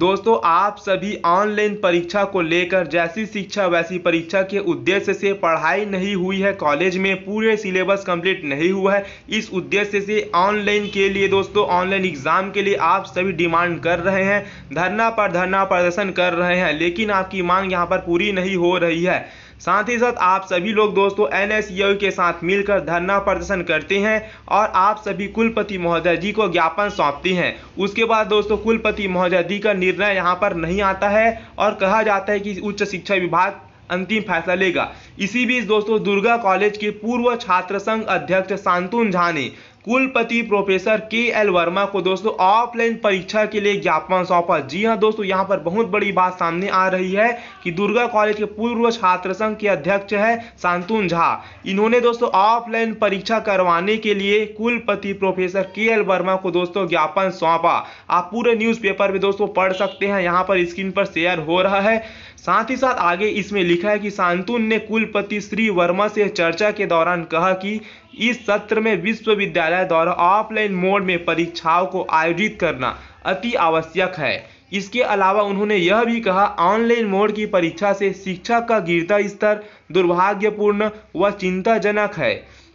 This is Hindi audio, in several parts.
दोस्तों आप सभी ऑनलाइन परीक्षा को लेकर जैसी शिक्षा वैसी परीक्षा के उद्देश्य से पढ़ाई नहीं हुई है कॉलेज में पूरे सिलेबस कंप्लीट नहीं हुआ है इस उद्देश्य से ऑनलाइन के लिए दोस्तों ऑनलाइन एग्जाम के लिए आप सभी डिमांड कर रहे हैं धरना पर धरना प्रदर्शन कर रहे हैं लेकिन आपकी मांग यहाँ पर पूरी नहीं हो रही है साथ ही साथ आप सभी लोग दोस्तों एन e के साथ मिलकर धरना प्रदर्शन करते हैं और आप सभी कुलपति महोदय जी को ज्ञापन सौंपते हैं उसके बाद दोस्तों कुलपति महोदय जी का निर्णय यहाँ पर नहीं आता है और कहा जाता है कि उच्च शिक्षा विभाग अंतिम फैसला लेगा इसी बीच दोस्तों दुर्गा कॉलेज के पूर्व छात्र संघ अध्यक्ष शांतुन झा ने कुलपति प्रोफेसर के एल वर्मा को दोस्तों ऑफलाइन परीक्षा के लिए ज्ञापन सौंपा जी हाँ दोस्तों यहाँ पर बहुत बड़ी बात सामने आ रही है कि दुर्गा कॉलेज के पूर्व छात्र संघ के अध्यक्ष है शांतुन झा इन्होंने दोस्तों ऑफलाइन परीक्षा करवाने के लिए कुलपति प्रोफेसर के एल वर्मा को दोस्तों ज्ञापन सौंपा आप पूरे न्यूज़पेपर में दोस्तों पढ़ सकते हैं यहाँ पर स्क्रीन पर शेयर हो रहा है साथ ही साथ आगे इसमें लिखा है कि शांतुन ने कुलपति श्री वर्मा से चर्चा के दौरान कहा कि इस सत्र में विश्वविद्यालय द्वारा ऑफलाइन मोड में परीक्षाओं को आयोजित करना अति आवश्यक है इसके अलावा उन्होंने यह भी कहा ऑनलाइन मोड की परीक्षा से शिक्षा का गिरता स्तर दुर्भाग्यपूर्ण व चिंताजनक है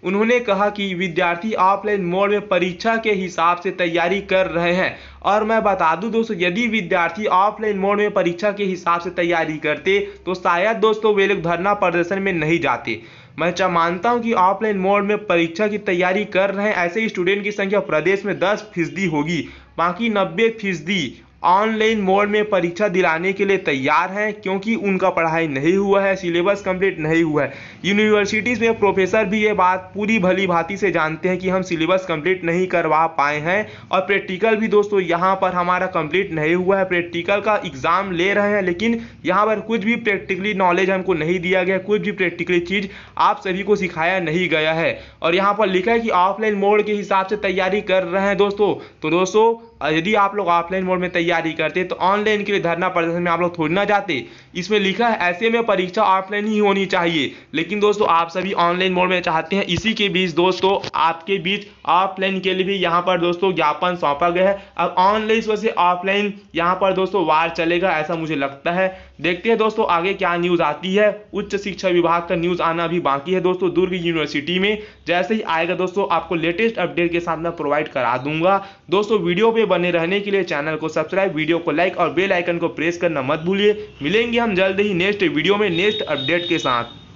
उन्होंने कहा कि विद्यार्थी ऑफलाइन मोड में परीक्षा के हिसाब से तैयारी कर रहे हैं और मैं बता दूं दोस्तों यदि विद्यार्थी ऑफलाइन मोड में परीक्षा के हिसाब से तैयारी करते तो शायद दोस्तों वे लोग धरना प्रदर्शन में नहीं जाते मैं चाह मानता हूं कि ऑफलाइन मोड में परीक्षा की तैयारी कर रहे हैं ऐसे स्टूडेंट की संख्या प्रदेश में दस फीसदी होगी बाकी नब्बे फीसदी ऑनलाइन मोड में परीक्षा दिलाने के लिए तैयार हैं क्योंकि उनका पढ़ाई नहीं हुआ है सिलेबस कंप्लीट नहीं हुआ है यूनिवर्सिटीज़ में प्रोफेसर भी ये बात पूरी भली भांति से जानते हैं कि हम सिलेबस कंप्लीट नहीं करवा पाए हैं और प्रैक्टिकल भी दोस्तों यहाँ पर हमारा कंप्लीट नहीं हुआ है प्रैक्टिकल का एग्ज़ाम ले रहे हैं लेकिन यहाँ पर कुछ भी प्रैक्टिकली नॉलेज हमको नहीं दिया गया कुछ भी प्रैक्टिकली चीज़ आप सभी को सिखाया नहीं गया है और यहाँ पर लिखा है कि ऑफलाइन मोड के हिसाब से तैयारी कर रहे हैं दोस्तों तो दोस्तों यदि आप लोग ऑफलाइन मोड में तैयारी करते तो ऑनलाइन के लिए धरना प्रदर्शन में आप लोग थोड़ी ना जाते इसमें लिखा है ऐसे में परीक्षा ऑफलाइन ही होनी चाहिए लेकिन दोस्तों आप सभी ऑनलाइन मोड में चाहते हैं इसी के बीच दोस्तों आपके बीच ऑफलाइन के लिए भी यहाँ पर दोस्तों ज्ञापन सौंपा गया है अब ऑनलाइन से ऑफलाइन यहाँ पर दोस्तों वार चलेगा ऐसा मुझे लगता है देखते हैं दोस्तों आगे क्या न्यूज आती है उच्च शिक्षा विभाग का न्यूज आना भी बाकी है दोस्तों दुर्ग यूनिवर्सिटी में जैसे ही आएगा दोस्तों आपको लेटेस्ट अपडेट के साथ मैं प्रोवाइड करा दूंगा दोस्तों वीडियो पे बने रहने के लिए चैनल को सब्सक्राइब वीडियो को लाइक और बेल आइकन को प्रेस करना मत भूलिए मिलेंगे हम जल्द ही नेक्स्ट वीडियो में नेक्स्ट अपडेट के साथ